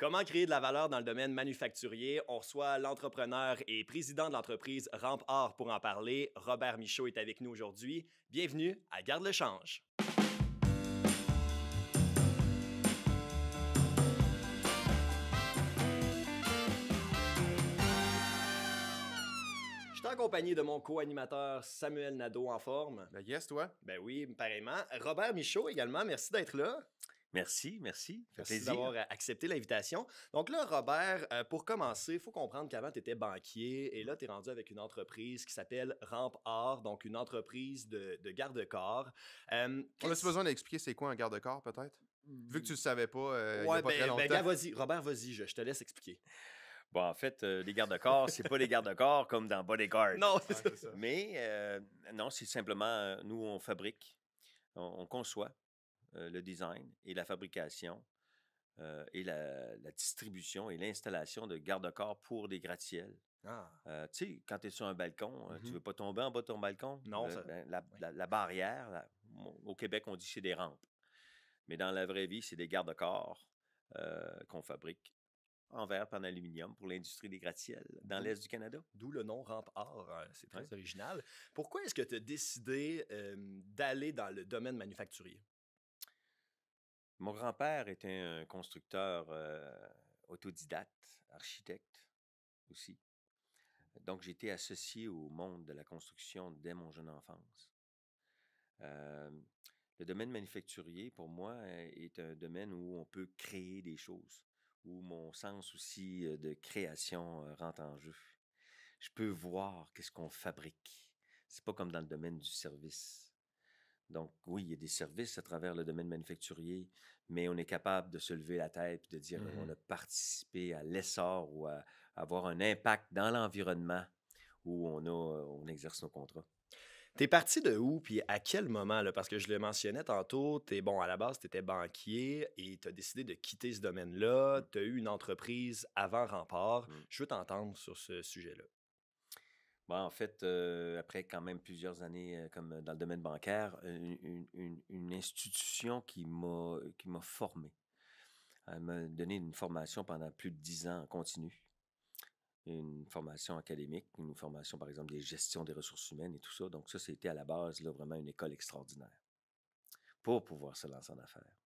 Comment créer de la valeur dans le domaine manufacturier? On reçoit l'entrepreneur et président de l'entreprise Ramp Or pour en parler. Robert Michaud est avec nous aujourd'hui. Bienvenue à Garde le Change. Je suis en de mon co-animateur Samuel Nadeau en forme. Ben, yes, toi. Ben oui, pareillement. Robert Michaud également, merci d'être là. Merci, merci. Merci d'avoir euh, accepté l'invitation. Donc là, Robert, euh, pour commencer, il faut comprendre qu'avant, tu étais banquier et là, tu es rendu avec une entreprise qui s'appelle Ramp Or, donc une entreprise de, de garde-corps. Euh, on a besoin d'expliquer c'est quoi un garde-corps, peut-être? Vu que tu ne le mmh. savais pas, euh, a pas très ben, ben, longtemps. vas-y, Robert, vas-y, je, te laisse expliquer. Bon, en fait, les garde corps c'est pas les garde corps comme dans Bodyguard. Non, c'est ça. Mais non, c'est simplement, nous, on fabrique, on, conçoit euh, le design et la fabrication euh, et la, distribution et l'installation de garde-corps pour des gratte-ciels. Ah! Euh, tu sais, quand tu es sur un balcon, tu mm-hmm. veux pas tomber en bas de ton balcon? Non. Ben, la, barrière, au Québec, on dit c'est des rampes. Mais dans la vraie vie, c'est des garde-corps qu'on fabrique en verre en aluminium pour l'industrie des gratte-ciels dans l'Est du Canada. D'où le nom Rampe-Or, hein, C'est très original. Pourquoi est-ce que tu as décidé d'aller dans le domaine manufacturier? Mon grand-père était un constructeur autodidacte, architecte aussi. Donc, j'étais associé au monde de la construction dès mon jeune enfance. le domaine manufacturier, pour moi, est un domaine où on peut créer des choses, où mon sens aussi de création rentre en jeu. Je peux voir qu'est-ce qu'on fabrique. C'est pas comme dans le domaine du service donc, oui, il y a des services à travers le domaine manufacturier, mais on est capable de se lever la tête et de dire qu'on mmh a participé à l'essor ou à, avoir un impact dans l'environnement où on, exerce nos contrats. T'es parti de où puis à quel moment? Parce que je le mentionnais tantôt, bon, à la base, tu étais banquier et tu as décidé de quitter ce domaine-là. Mmh. Tu as eu une entreprise avant Rempart. Mmh. Je veux t'entendre sur ce sujet-là. Bah, en fait, après quand même plusieurs années comme dans le domaine bancaire, une, une, une institution qui m'a formé. Elle m'a donné une formation pendant plus de dix ans en continu. Une formation académique, une formation, par exemple, des gestions des ressources humaines et tout ça. Donc, ça, c'était à la base, là, vraiment une école extraordinaire pour pouvoir se lancer en affaires.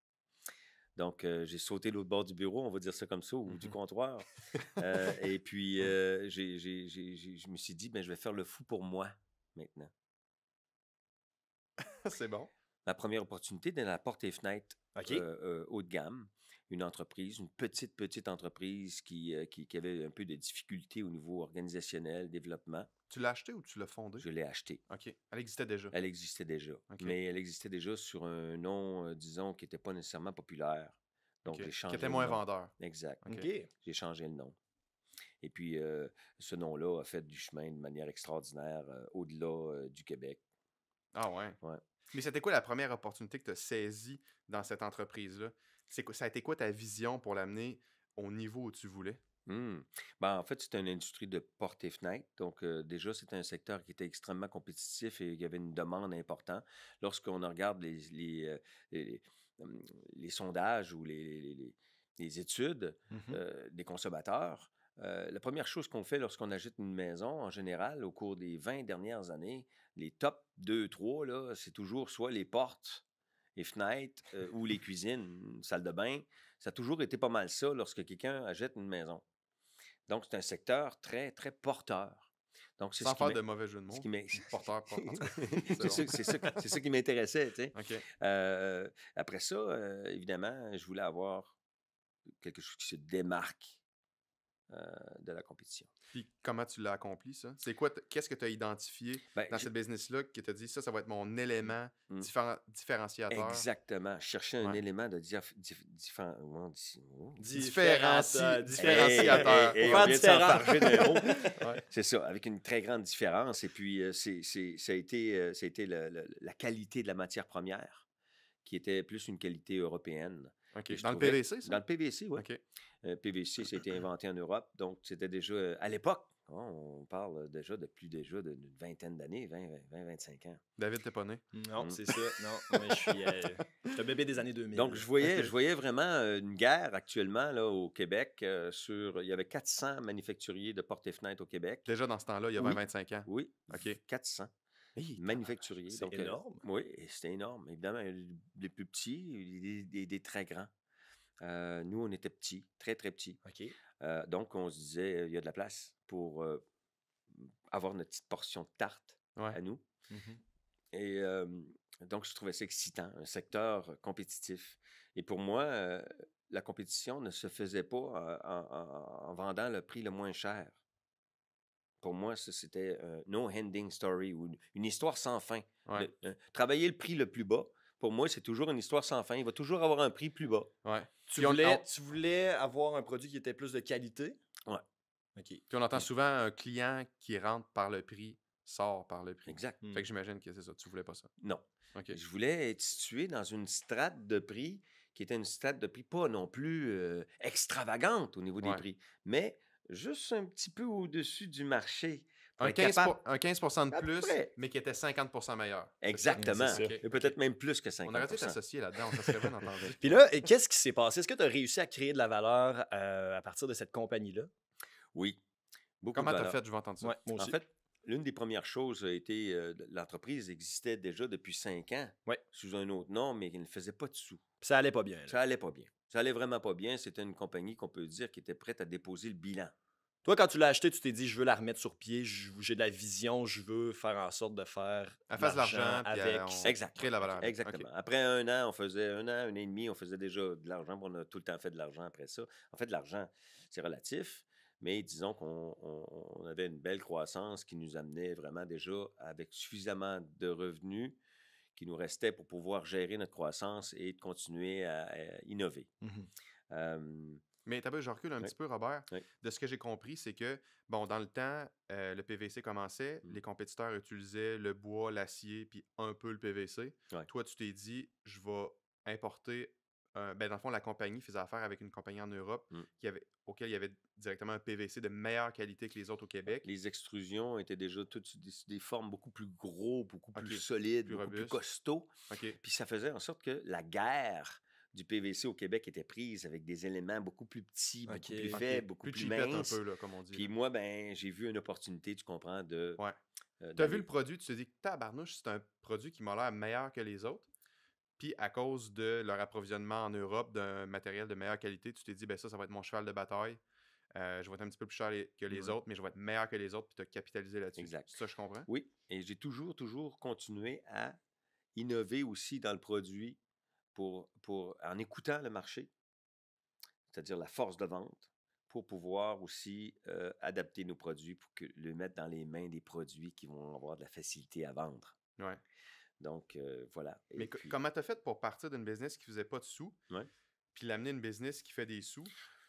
Donc, j'ai sauté l'autre bord du bureau, on va dire ça comme ça, ou mmh du comptoir. et puis, je me suis dit, ben, je vais faire le fou pour moi maintenant. C'est bon. Ma première opportunité dans la porte et fenêtre haut de gamme une entreprise, une petite, petite entreprise euh, qui, avait un peu de difficultés au niveau organisationnel, développement. Tu l'as acheté ou tu l'as fondée? Je l'ai acheté. OK. Elle existait déjà? Elle existait déjà. Mais elle existait déjà sur un nom, euh, disons, qui n'était pas nécessairement populaire. Donc, j'ai changé. Qui était moins vendeur. Exact. J'ai changé le nom. Et puis, euh, ce nom-là a fait du chemin de manière extraordinaire au-delà du Québec. Ah ouais? Ouais. Mais c'était quoi la première opportunité que tu as saisie dans cette entreprise-là? c'est ça a été quoi ta vision pour l'amener au niveau où tu voulais? Mmh. Ben, en fait, c'est une industrie de portes et fenêtres. Donc, euh, déjà, c'est un secteur qui était extrêmement compétitif et il y avait une demande importante. Lorsqu'on regarde les, les, euh, sondages ou les, études mmh euh, des consommateurs, la première chose qu'on fait lorsqu'on agite une maison, en général, au cours des 20 dernières années, les top 2, 3, c'est toujours soit les portes les fenêtres euh, ou les cuisines, salle de bain. Ça a toujours été pas mal ça lorsque quelqu'un achète une maison. Donc, c'est un secteur très, très porteur. Donc, Sans ce faire de mauvais jeu de mots. porteur, c'est ça, qui m'intéressait. Euh, après ça, euh, évidemment, je voulais avoir quelque chose qui se démarque euh, de la compétition. Puis comment tu l'as accompli, ça? C'est quoi, qu'est-ce que tu as identifié ben, dans cette ce business-là qui t'a dit ça, ça va être mon élément mm, mm. différenciateur? Exactement. Chercher un élément de oh, euh, différenciateur. différenciateur. C'est ça, avec une très grande différence. Et puis, euh, ça a été, la qualité de la matière première qui était plus une qualité européenne. Dans le PVC, ça? Dans le PVC, oui. PVC, PVC, été inventé en Europe. Donc, c'était déjà, à l'époque, hein, on parle déjà de plus déjà d'une vingtaine d'années, 20-25 ans. David, t'es pas né? Non, mm. c'est ça. Non, mais je suis, euh, bébé des années 2000. Donc, je voyais, je voyais vraiment euh, une guerre actuellement là, au Québec. Euh, sur, il y avait 400 manufacturiers de portes et fenêtres au Québec. Déjà dans ce temps-là, il y avait 20 25 ans? Oui, OK. 400. Oui, manufacturier. C'est énorme. oui, c'était énorme. Évidemment, les plus petits, des, des très grands. nous, on était petits, très, très petits. donc, on se disait, il y a de la place pour avoir notre petite portion de tarte à nous. Mmh et donc, je trouvais ça excitant, un secteur compétitif. Et pour moi, la compétition ne se faisait pas en vendant le prix le moins cher pour moi, c'était euh, No Ending Story ou une histoire sans fin. Euh, travailler le prix le plus bas, pour moi, c'est toujours une histoire sans fin. Il va toujours avoir un prix plus bas. Tu, voulais, avoir un produit qui était plus de qualité? Puis on entend souvent un euh, client qui rentre par le prix sort par le prix. Exact. Hmm. Fait que j'imagine que c'est ça. Tu voulais pas ça. Non. Je voulais être situé dans une strate de prix qui était une strate de prix pas non plus extravagante au niveau des prix, mais juste un petit peu au-dessus du marché. Un 15, de plus, mais qui était 50 meilleur. Exactement. Et peut-être même plus que 50 On aurait dû s'associer là-dedans, Ça serait bien Puis là, qu'est-ce qui s'est passé? Est-ce que tu as réussi à créer de la valeur euh, à partir de cette compagnie-là? Oui. Comment tu as fait? Je vais entendre ça. L'une des premières choses a été, l'entreprise existait déjà depuis cinq ans, sous un autre nom, mais elle ne faisait pas de sous. ça allait pas bien. Ça allait pas bien. Ça allait vraiment pas bien. C'était une compagnie qu'on peut dire qui était prête à déposer le bilan. Toi, quand tu l'as acheté, tu t'es dit, je veux la remettre sur pied, j'ai de la vision, je veux faire en sorte de faire. Elle fasse l'argent, euh, avec. On Exactement. la valeur. Exactement. Après un an, on faisait un an, un an et demi, on faisait déjà de l'argent. On a tout le temps fait de l'argent après ça. En fait, l'argent, c'est relatif. Mais disons qu'on avait une belle croissance qui nous amenait vraiment déjà avec suffisamment de revenus qui nous restait pour pouvoir gérer notre croissance et de continuer à, innover. Mmh mais t'as je recule un petit peu, Robert. De ce que j'ai compris, c'est que, bon, dans le temps, euh, le PVC commençait, mmh. les compétiteurs utilisaient le bois, l'acier, puis un peu le PVC. Toi, tu t'es dit, je vais importer ben, dans le fond, la compagnie faisait affaire avec une compagnie en Europe mmh. qui avait, auquel il y avait directement un PVC de meilleure qualité que les autres au Québec. Les extrusions étaient déjà toutes des, formes beaucoup plus gros, beaucoup plus solides, plus beaucoup plus costauds. Puis ça faisait en sorte que la guerre du PVC au Québec était prise avec des éléments beaucoup plus petits, beaucoup plus faibles, beaucoup plus, plus Puis moi, ben, j'ai vu une opportunité, tu comprends, de... Ouais. Euh, as vu le produit, tu te dis, tabarnouche, c'est un produit qui m'a l'air meilleur que les autres. Puis à cause de leur approvisionnement en Europe d'un matériel de meilleure qualité, tu t'es dit, ben ça, ça va être mon cheval de bataille. Euh, je vais être un petit peu plus cher que les autres, mais je vais être meilleur que les autres, puis tu as capitalisé là-dessus. Exact. Ça, je comprends. Oui, et j'ai toujours, toujours continué à innover aussi dans le produit pour, pour, en écoutant le marché, c'est-à-dire la force de vente, pour pouvoir aussi euh, adapter nos produits pour que, le mettre dans les mains des produits qui vont avoir de la facilité à vendre. Oui. Donc, euh, voilà. Mais comment comment as fait pour partir d'une business qui ne faisait pas de sous, puis l'amener une business qui fait des sous,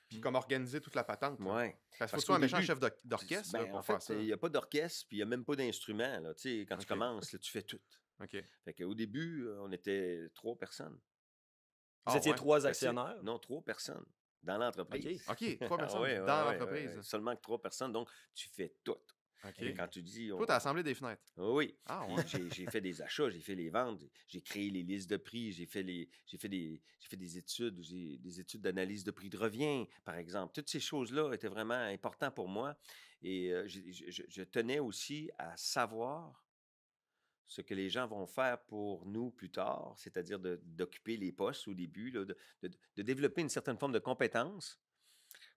puis mmh. comme organiser toute la patente? Ouais. Parce, qu'il faut un méchant chef d'orchestre ben, pour en fait, Il n'y a pas d'orchestre, puis il n'y a même pas d'instrument. Quand tu commences, tu fais tout. OK. Fait Au début, euh, on était trois personnes. Ah, Vous étiez trois actionnaires? Non, trois personnes dans l'entreprise. OK, trois ah personnes dans l'entreprise. Seulement que trois personnes, donc tu fais tout quand tu dis. On... Toi, assemblé des fenêtres. Oh oui. Ah, j'ai fait des achats, j'ai fait les ventes, j'ai créé les listes de prix, j'ai fait, fait, des, fait des études, des études d'analyse de prix de revient, par exemple. Toutes ces choses-là étaient vraiment importantes pour moi. Et euh, je, tenais aussi à savoir ce que les gens vont faire pour nous plus tard, c'est-à-dire d'occuper les postes au début, de, de, de, développer une certaine forme de compétence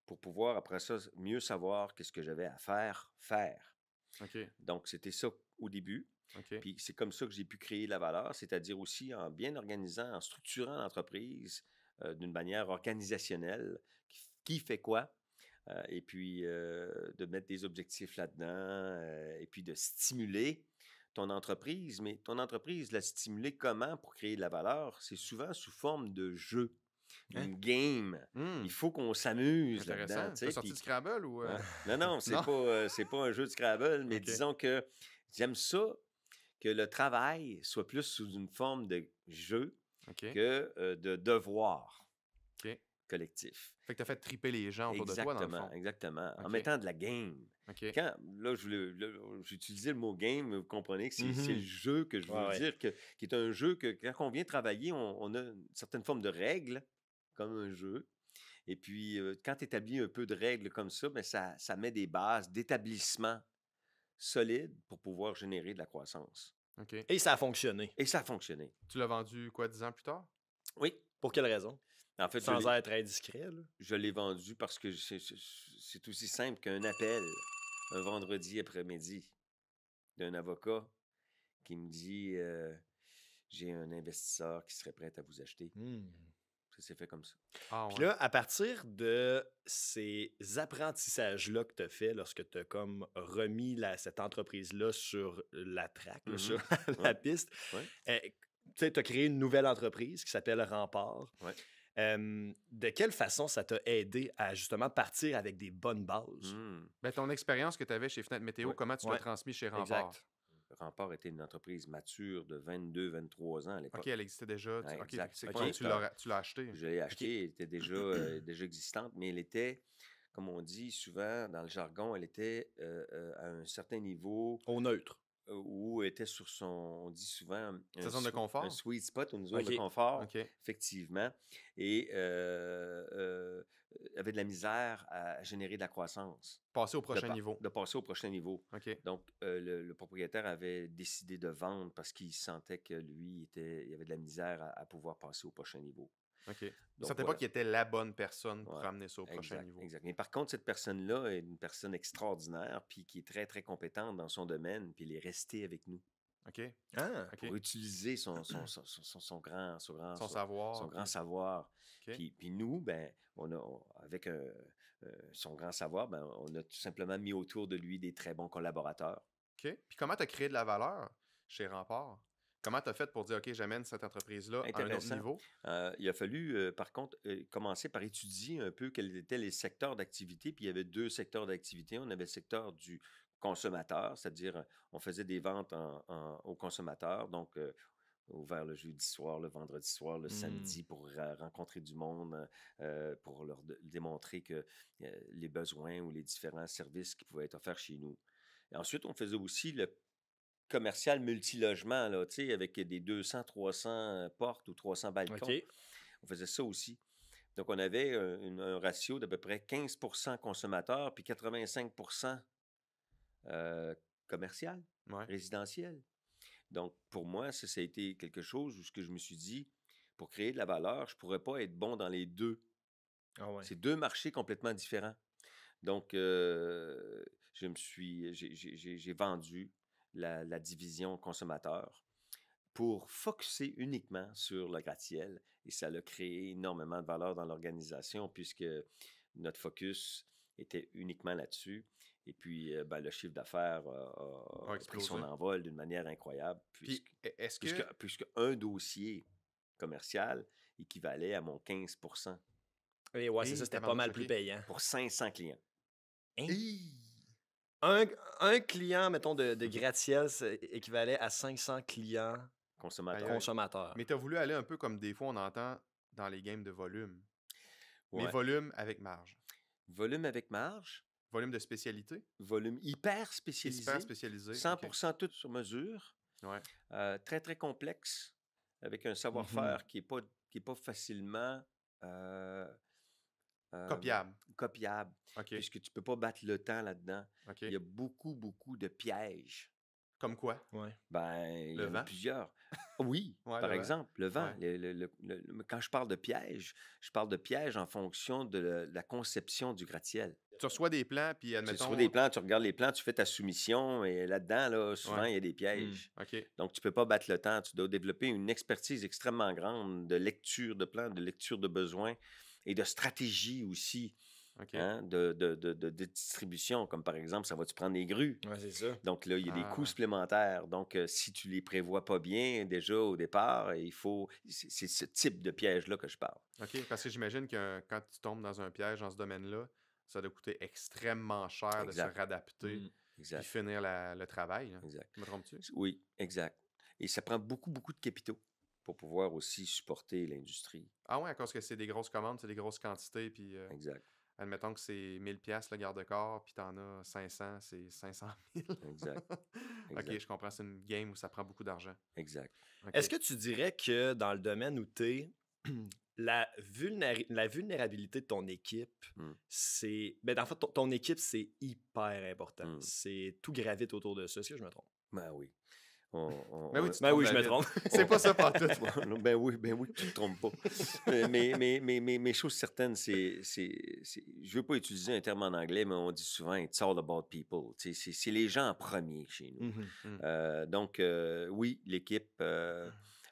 pour pouvoir, après ça, mieux savoir qu'est-ce que j'avais à faire, faire. Donc, c'était ça au début. Puis c'est comme ça que j'ai pu créer de la valeur, c'est-à-dire aussi en bien organisant, en structurant l'entreprise euh, d'une manière organisationnelle, qui, fait quoi, euh, et puis euh, de mettre des objectifs là-dedans, et puis de stimuler ton entreprise. Mais ton entreprise, la stimuler comment pour créer de la valeur? C'est souvent sous forme de jeu. Hein? une game. Hmm. Il faut qu'on s'amuse là-dedans. Tu sorti de Scrabble ou. Euh? Non, non, c'est pas, euh, c'est pas un jeu de Scrabble, mais disons que j'aime ça, que le travail soit plus sous une forme de jeu que euh, de devoir. collectif. Fait que tu as fait triper les gens autour de toi, dans le fond. Exactement, en mettant de la game. Quand, là, j'utilisais le mot game, vous comprenez que c'est mm-hmm. le jeu que je veux dire, que, qui est un jeu que quand on vient travailler, on, on, a une certaine forme de règles comme un jeu. Et puis, quand tu établis un peu de règles comme ça, bien, ça, ça met des bases d'établissement solides pour pouvoir générer de la croissance. Et ça a fonctionné. Et ça a fonctionné. Tu l'as vendu quoi, dix ans plus tard? Oui. Pour quelle raison? En fait, Sans être indiscret. Je l'ai vendu parce que c'est aussi simple qu'un appel un vendredi après-midi d'un avocat qui me dit J'ai un investisseur qui serait prêt à vous acheter. Mmh c'est fait comme ça. Ah, Puis là, à partir de ces apprentissages-là que tu as fait lorsque tu as comme remis cette entreprise-là sur la track, mm-hmm. sur la piste, euh, tu as créé une nouvelle entreprise qui s'appelle Rempart. de quelle façon ça t'a aidé à justement partir avec des bonnes bases? Mm. Ben, ton expérience que tu avais chez Fenêtre Météo, comment tu l'as transmis chez Rempart? Rempart était une entreprise mature de 22-23 ans à l'époque. OK, elle existait déjà. Ouais, okay, tu l'as achetée. Je l'ai achetée, elle était déjà, euh, déjà existante, mais elle était, comme on dit souvent dans le jargon, elle était euh, euh, à un certain niveau. Au neutre où était sur son, on dit souvent, un, zone de confort? sweet spot, une zone de confort, effectivement, et avait de la misère à générer de la croissance. Passer au prochain niveau. De passer au prochain niveau. Donc, le, propriétaire avait décidé de vendre parce qu'il sentait que lui, était, il avait de la misère à pouvoir passer au prochain niveau. On ne pas qu'il était la bonne personne pour ramener amener ça au prochain niveau. Exact. Mais par contre, cette personne-là est une personne extraordinaire, puis qui est très, très compétente dans son domaine, puis elle est restée avec nous. OK. Ah, Pour utiliser son, son, son, son, grand, son savoir. Son grand savoir. Puis, nous, ben, on a, avec euh, euh, son grand savoir, ben, on a tout simplement mis autour de lui des très bons collaborateurs. OK. Puis comment tu as créé de la valeur chez Rempart? Comment tu as fait pour dire, OK, j'amène cette entreprise-là à un autre niveau? Euh, il a fallu, euh, par contre, euh, commencer par étudier un peu quels étaient les secteurs d'activité. Puis il y avait deux secteurs d'activité. On avait le secteur du consommateur, c'est-à-dire on faisait des ventes en, aux consommateurs. Donc, ouvert le jeudi soir, le vendredi soir, le mmh. samedi pour rencontrer du monde, pour leur démontrer que les besoins ou les différents services qui pouvaient être offerts chez nous. Et ensuite, on faisait aussi le commercial multilogement, là, avec des 200, 300 portes ou 300 balcons. On faisait ça aussi. Donc, on avait un, ratio d'à peu près 15 consommateurs puis 85 commercial, résidentiel. Donc, pour moi, ça, a été quelque chose où ce que je me suis dit, pour créer de la valeur, je ne pourrais pas être bon dans les deux. Ah C'est deux marchés complètement différents. Donc, je me suis, j'ai vendu la, division consommateur pour focuser uniquement sur le gratte-ciel et ça a créé énormément de valeur dans l'organisation puisque notre focus était uniquement là-dessus. Et puis, euh, ben, le chiffre d'affaires a, pris son envol d'une manière incroyable. Puisque, e, puisque, un dossier commercial équivalait à mon 15 Oui, ouais, ça, c'était pas mal plus payant. Pour 500 clients. Hein? un, client, mettons, de, de gratte-ciel équivalait à 500 clients consommateurs. Mais tu as voulu aller un peu comme des fois on entend dans les games de volume. Mais volume avec marge. Volume avec marge. Volume de spécialité. Volume hyper spécialisé. Hyper spécialisé. 100% tout sur mesure. Euh, très, très complexe, avec un mmh savoir-faire qui n'est pas, qui pas facilement euh, copiable. Copiable. Puisque tu ne peux pas battre le temps là-dedans. Il y a beaucoup, beaucoup de pièges. Comme quoi? Ouais. Ben, il y en a plusieurs. Oui, par exemple, le vent. quand je parle de piège, je parle de piège en fonction de, la conception du gratte-ciel. Tu reçois des plans, puis admettons... Tu reçois des plans, tu regardes les plans, tu fais ta soumission, et là-dedans, là, souvent, il y a des pièges. Mmh, Donc, tu ne peux pas battre le temps. Tu dois développer une expertise extrêmement grande de lecture de plans, de lecture de besoins et de stratégie aussi. Hein, de, distribution, comme par exemple, ça va-tu prendre des grues? Ouais, c'est ça. Donc là, il y a des coûts ah. supplémentaires. Donc, euh, si tu les prévois pas bien déjà au départ, il faut. C'est ce type de piège-là que je parle. OK, parce que j'imagine que quand tu tombes dans un piège dans ce domaine-là, ça doit coûter extrêmement cher de se réadapter mmh. et finir le travail. Exact. Me trompes-tu? Oui, exact. Et ça prend beaucoup, beaucoup de capitaux pour pouvoir aussi supporter l'industrie. Ah oui, à que c'est des grosses commandes, c'est des grosses quantités. Puis, euh, exact. Admettons que c'est 1000 pièces le garde-corps, puis en as 500, c'est 500 000. exact. OK, je comprends, c'est une game où ça prend beaucoup d'argent. Exact. Est-ce que tu dirais que dans le domaine où tu la, la vulnérabilité de ton équipe, hmm. c'est. Ben, en fait, ton, équipe, c'est hyper important. Hmm. C'est Tout gravite autour de ça. Est-ce que je me trompe? Ben oui ben oui, ben je me trompe. C'est pas ça partout. ben oui, ben oui, tu te trompes pas. Euh, mais, mais, mais, mais, chose certaine, c'est, c'est, je veux pas utiliser un terme en anglais, mais on dit souvent it's all about people. C'est, c'est les gens en premier chez nous. Mhm, mhm. Euh, donc euh, oui, l'équipe nous,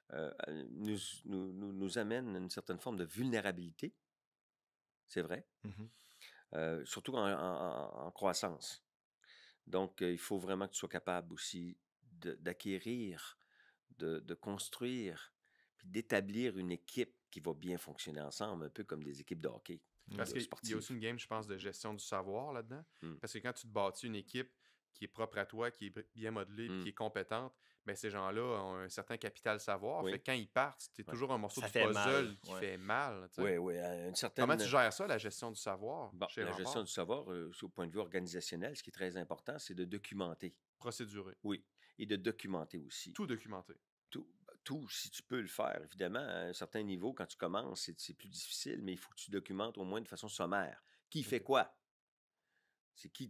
nous, nous, nous, amène à une certaine forme de vulnérabilité. C'est vrai. Mhm. surtout en, croissance. Donc, il faut vraiment que tu sois capable aussi d'acquérir, de, construire, puis d'établir une équipe qui va bien fonctionner ensemble, un peu comme des équipes de hockey. Parce qu'il y a aussi une game, je pense, de gestion du savoir là-dedans. Mmh. Parce que quand tu te bâtis une équipe qui est propre à toi, qui est bien modelée, qui mmh. est compétente, ben, ces gens-là ont un certain capital savoir. Fait quand ils partent, tu toujours un morceau de puzzle qui fait mal. Oui, oui. Comment tu gères ça, la gestion du savoir? la gestion du savoir, sous euh, au point de vue organisationnel, ce qui est très important, c'est de documenter. Procédurer. Oui, et de documenter aussi. Tout documenter. Tout, tout, si tu peux le faire. Évidemment, à un certain niveau, quand tu commences, c'est plus difficile, mais il faut que tu documentes au moins de façon sommaire. Qui fait quoi? C'est qui,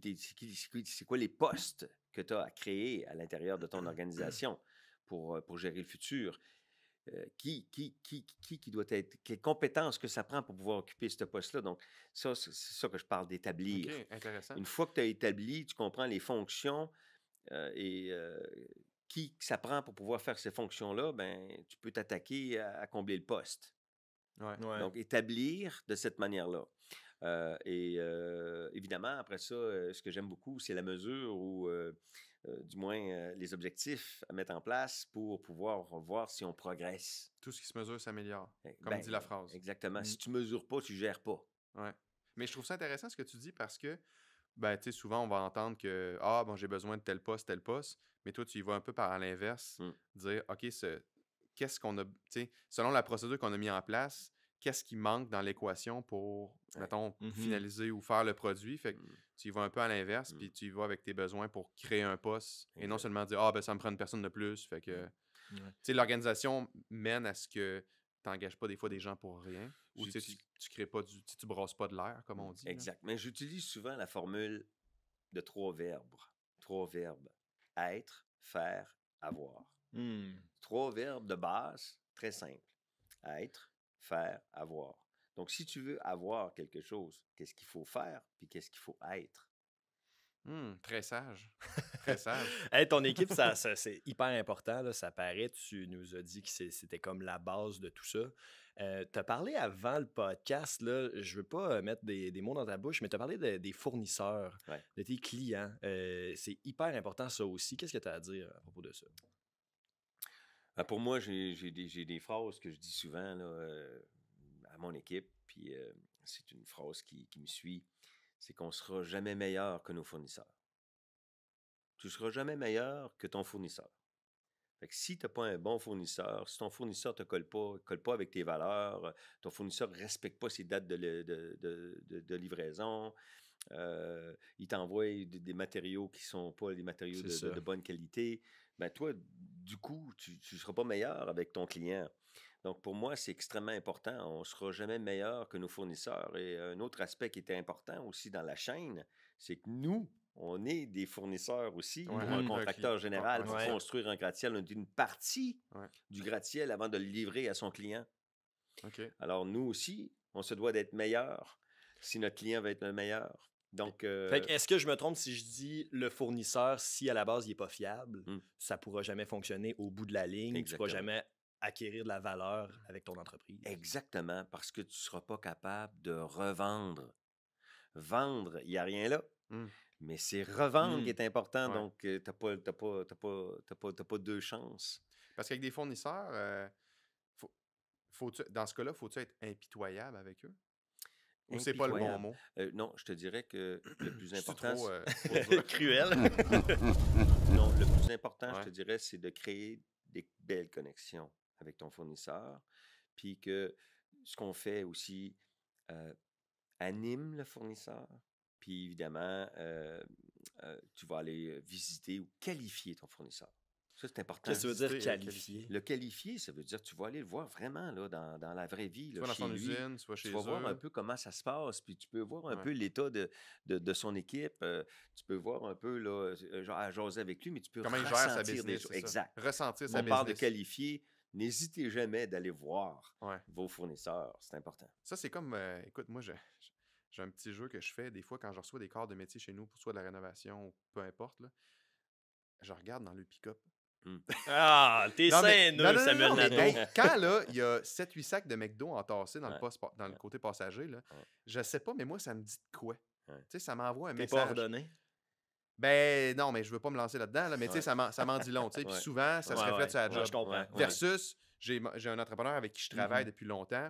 c'est quoi les postes que tu as à créer à l'intérieur de ton organisation pour, pour gérer le futur? qui, qui, qui, qui, qui doit être, quelles compétences que ça prend pour pouvoir occuper ce poste-là. Donc, ça, c'est ça que je parle d'établir. Ok, intéressant. Une fois que tu as établi, tu comprends les fonctions, euh, et qui ça prend pour pouvoir faire ces fonctions-là, ben, tu peux t'attaquer à, combler le poste. Donc, établir de cette manière-là. Euh, et évidemment, après ça, ce que j'aime beaucoup, c'est la mesure ou du moins les objectifs à mettre en place pour pouvoir voir si on progresse. Tout ce qui se mesure s'améliore, eh, comme dit la ben, phrase. Exactement. Mmh. Si tu mesures pas, tu gères pas. Ouais. Mais je trouve ça intéressant ce que tu dis parce que ben, souvent, on va entendre que Ah, bon, j'ai besoin de tel poste, tel poste, mais toi, tu y vas un peu par l'inverse, mmh. dire OK, ce, qu'est-ce qu'on a, selon la procédure qu'on a mise en place, qu'est-ce qui manque dans l'équation pour, mmh finaliser ou faire le produit. Fait mmh. tu y vas un peu à l'inverse, puis tu y vas avec tes besoins pour créer un poste et non seulement dire Ah, ben ça me prend une personne de plus. Fait que, l'organisation mène à ce que n'engages pas des fois des gens pour rien. Ou tu, tu crées pas du. Tu brasses pas de l'air, comme on dit. Exact. Mais j'utilise souvent la formule de trois verbes. Trois verbes. Être, faire, avoir. Mmh. Trois verbes de base, très simple. Être, faire, avoir. Donc, si tu veux avoir quelque chose, qu'est-ce qu'il faut faire, puis qu'est-ce qu'il faut être? Hmm, très sage. Très sage. ton équipe, ça, c'est hyper important. ça paraît. Tu nous as dit que c'était comme la base de tout ça. Euh, tu as parlé avant le podcast, là, je veux pas euh, mettre des, mots dans ta bouche, mais tu as parlé des fournisseurs, de tes clients. Euh, c'est hyper important ça aussi. Qu'est-ce que tu as à dire à propos de ça? Ben, pour moi, j'ai des, phrases que je dis souvent à mon équipe, puis c'est une phrase qui, qui me suit c'est qu'on ne sera jamais meilleur que nos fournisseurs. Tu ne seras jamais meilleur que ton fournisseur. Fait que si tu n'as pas un bon fournisseur, si ton fournisseur ne te colle pas, colle pas avec tes valeurs, euh, ton fournisseur ne respecte pas ses dates de, de, livraison, euh, il t'envoie des, des, matériaux qui ne sont pas des matériaux de, bonne qualité, ben toi, du coup, tu ne seras pas meilleur avec ton client. Donc, pour moi, c'est extrêmement important. On ne sera jamais meilleur que nos fournisseurs. Et un autre aspect qui était important aussi dans la chaîne, c'est que nous, on est des fournisseurs aussi. un mmh, contracteur général, pour construire un gratte-ciel, une partie du gratte-ciel avant de le livrer à son client. Alors, nous aussi, on se doit d'être meilleur si notre client va être le meilleur. Donc, euh, est-ce que je me trompe si je dis le fournisseur, si à la base il n'est pas fiable, mmh. ça ne pourra jamais fonctionner au bout de la ligne, tu ne pourras jamais acquérir de la valeur avec ton entreprise. Exactement, parce que tu ne seras pas capable de revendre. Vendre, il n'y a rien là. Mmh. Mais c'est revendre qui mmh. est important, donc euh, tu n'as pas, pas, deux chances. Parce qu'avec des fournisseurs, euh, faut, dans ce cas-là, faut-tu être impitoyable avec eux? Ou c'est pas le bon mot? Euh, non, je te dirais que le plus important. Euh, cruel. non, le plus important, je te dirais, c'est de créer des belles connexions avec ton fournisseur. Puis que ce qu'on fait aussi euh, anime le fournisseur. Puis évidemment, tu vas aller visiter ou qualifier ton fournisseur. Ça, c'est important. Qu'est-ce que ça veut dire euh, qualifier? Le qualifier, ça veut dire que tu vas aller le voir vraiment là, dans, la vraie vie. soit dans son usine, soit chez Tu vas voir un peu comment ça se passe, puis tu peux voir un peu l'état de, son équipe. Euh, tu peux voir un peu, là, euh, genre, à jaser avec lui, mais tu peux comment il gère sa business, des choses. Exact. Ressentir sa On parle de qualifier. N'hésitez jamais d'aller voir vos fournisseurs. C'est important. Ça, c'est comme, écoute, moi, j'ai un petit jeu que je fais des fois quand je reçois des corps de métier chez nous, pour soit de la rénovation ou peu importe. je regarde dans le pick-up Mmh. Ah, t'es sain, nous, Samuel Nadeau. quand il y a 7-8 sacs de McDo entassés dans, le, côté passager, là, je sais pas, mais moi, ça me dit de quoi. Tu sais, ça m'envoie un message. Ben non, mais je veux pas me lancer là-dedans, mais tu sais, ça m'en dit long. Puis souvent, ça se reflète sur la job. Versus, j'ai un entrepreneur avec qui je mmh travaille depuis longtemps.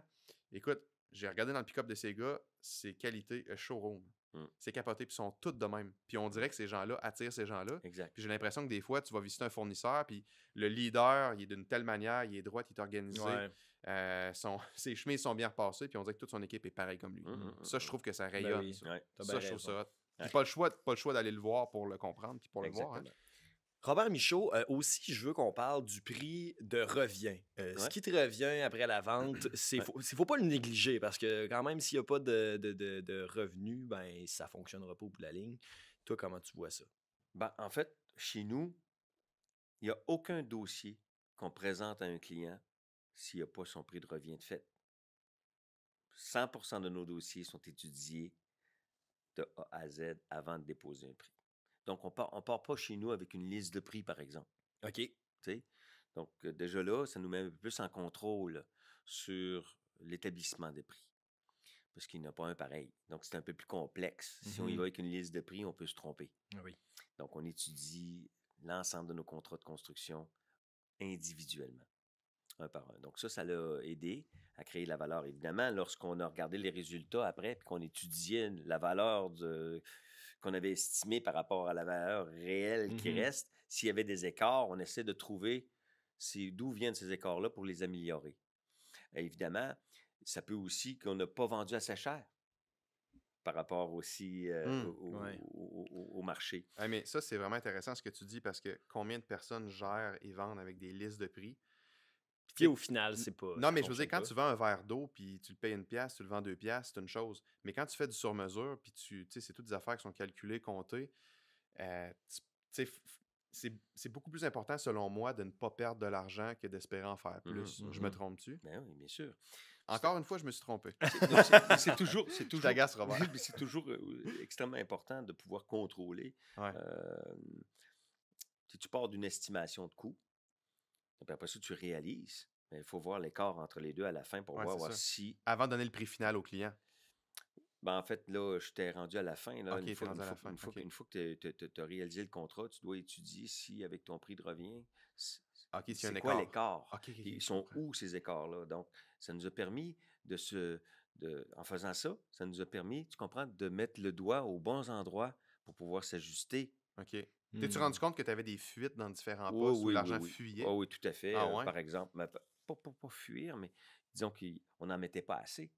Écoute, j'ai regardé dans le pick-up de ces gars, c'est qualité euh, showroom. Hum. C'est capoté, puis ils sont toutes de même. Puis on dirait que ces gens-là attirent ces gens-là. Puis j'ai l'impression que des fois, tu vas visiter un fournisseur, puis le leader, il est d'une telle manière, il est droit, il est organisé. Euh, ses chemins sont bien repassées, puis on dirait que toute son équipe est pareille comme lui. Hum, hum, ça, je trouve que ça ben rayonne. je trouve ça. Pas le choix, pas le choix d'aller le voir pour le comprendre, puis pour le voir. Hein. Robert Michaud, euh, aussi, je veux qu'on parle du prix de revient. Euh, ce qui te revient après la vente, il ne faut, pas le négliger parce que quand même, s'il n'y a pas de, de, de, revenus, ben ça fonctionnera pas au bout de la ligne. Toi, comment tu vois ça? Ben, en fait, chez nous, il n'y a aucun dossier qu'on présente à un client s'il n'y a pas son prix de revient de fait. 100 de nos dossiers sont étudiés de A à Z avant de déposer un prix. Donc, on part, on part pas chez nous avec une liste de prix, par exemple. OK. Donc, euh, déjà là, ça nous met un peu plus en contrôle sur l'établissement des prix. Parce qu'il n'y en a pas un pareil. Donc, c'est un peu plus complexe. Si on y mmh va avec une liste de prix, on peut se tromper. Ah oui. Donc, on étudie l'ensemble de nos contrats de construction individuellement, un par un. Donc, ça, ça l'a aidé à créer de la valeur. Évidemment, lorsqu'on a regardé les résultats après, puis qu'on étudiait la valeur de, qu'on avait estimé par rapport à la valeur réelle mmh qui reste. S'il y avait des écarts, on essaie de trouver d'où viennent ces écarts-là pour les améliorer. évidemment, ça peut aussi qu'on n'a pas vendu assez cher par rapport aussi euh, mmh, au, marché. mais ça, c'est vraiment intéressant ce que tu dis parce que combien de personnes gèrent et vendent avec des listes de prix? au final, c'est pas. Non, mais je veux dire, quand tu vends un verre d'eau, puis tu le payes une pièce, tu le vends deux pièces, c'est une chose. Mais quand tu fais du sur-mesure, puis tu sais, c'est toutes des affaires qui sont calculées, comptées, euh, c'est beaucoup plus important, selon moi, de ne pas perdre de l'argent que d'espérer en faire mmh plus. Mmh je me trompe-tu? Ben oui, bien sûr. Encore une fois, je me suis trompé. C'est toujours. C'est toujours, c'est toujours euh, extrêmement important de pouvoir contrôler. Euh, tu pars d'une estimation de coût après ça, tu réalises. Mais il faut voir l'écart entre les deux à la fin pour voir, si. Avant de donner le prix final au client. Ben en fait, là, je t'ai rendu à la fin. Là. une, fois, fin. Une, que tu as réalisé le contrat, tu dois étudier si, avec ton prix de revient, c'est okay, c'est quoi l'écart. Ils sont où ces écarts-là? Donc, ça nous a permis de se. De, en faisant ça, ça nous a permis, tu comprends, de mettre le doigt aux bons endroits pour pouvoir s'ajuster. OK. T'es-tu mmh. rendu compte que tu avais des fuites dans différents postes où l'argent fuyait? Ah oui, tout à fait. Ah euh, par exemple, pour pas, pas, fuir, mais disons qu'on n'en mettait pas assez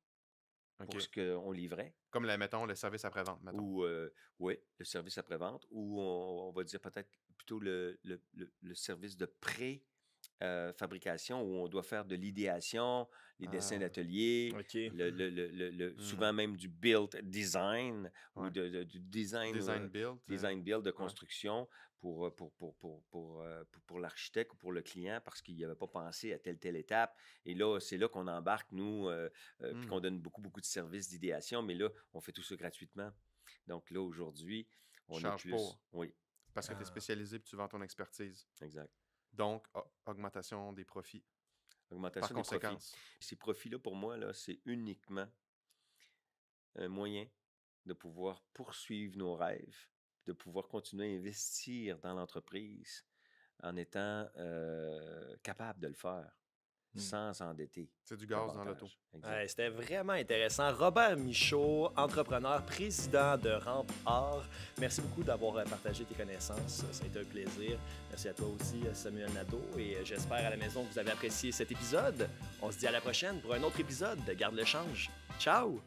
pour ce qu'on livrait. Comme, la, mettons, le service après-vente, Ou, euh, oui, le service après-vente, ou on, va dire peut-être plutôt le, le, service de prêt euh, fabrication où on doit faire de l'idéation, les dessins ah, d'atelier, le, mmh. mmh. souvent même du build design ou du design, euh, build, euh, de construction pour, pour, pour, pour, pour, l'architecte ou pour le client parce qu'il n'y avait pas pensé à telle, telle étape. Et là, c'est là qu'on embarque, nous, puis qu'on mmh. donne beaucoup, beaucoup de services d'idéation, mais là, on fait tout ça gratuitement. Donc là, aujourd'hui, on Charge est plus... Pour. Oui. Parce que tu es ah. spécialisé et tu vends ton expertise. Exact. Donc, augmentation des profits. Augmentation Par des conséquence. Ces profits-là, pour moi, là, c'est uniquement un moyen de pouvoir poursuivre nos rêves, de pouvoir continuer à investir dans l'entreprise en étant euh, capable de le faire. Mmh. sans s'endetter. C'est du gaz dans l'auto. C'était vraiment intéressant. Robert Michaud, entrepreneur, président de Rampe or merci beaucoup d'avoir euh, partagé tes connaissances. Ça a été un plaisir. Merci à toi aussi, euh, Samuel Nadeau. Et euh, j'espère à la maison que vous avez apprécié cet épisode. On se dit à la prochaine pour un autre épisode de Garde le change. Ciao!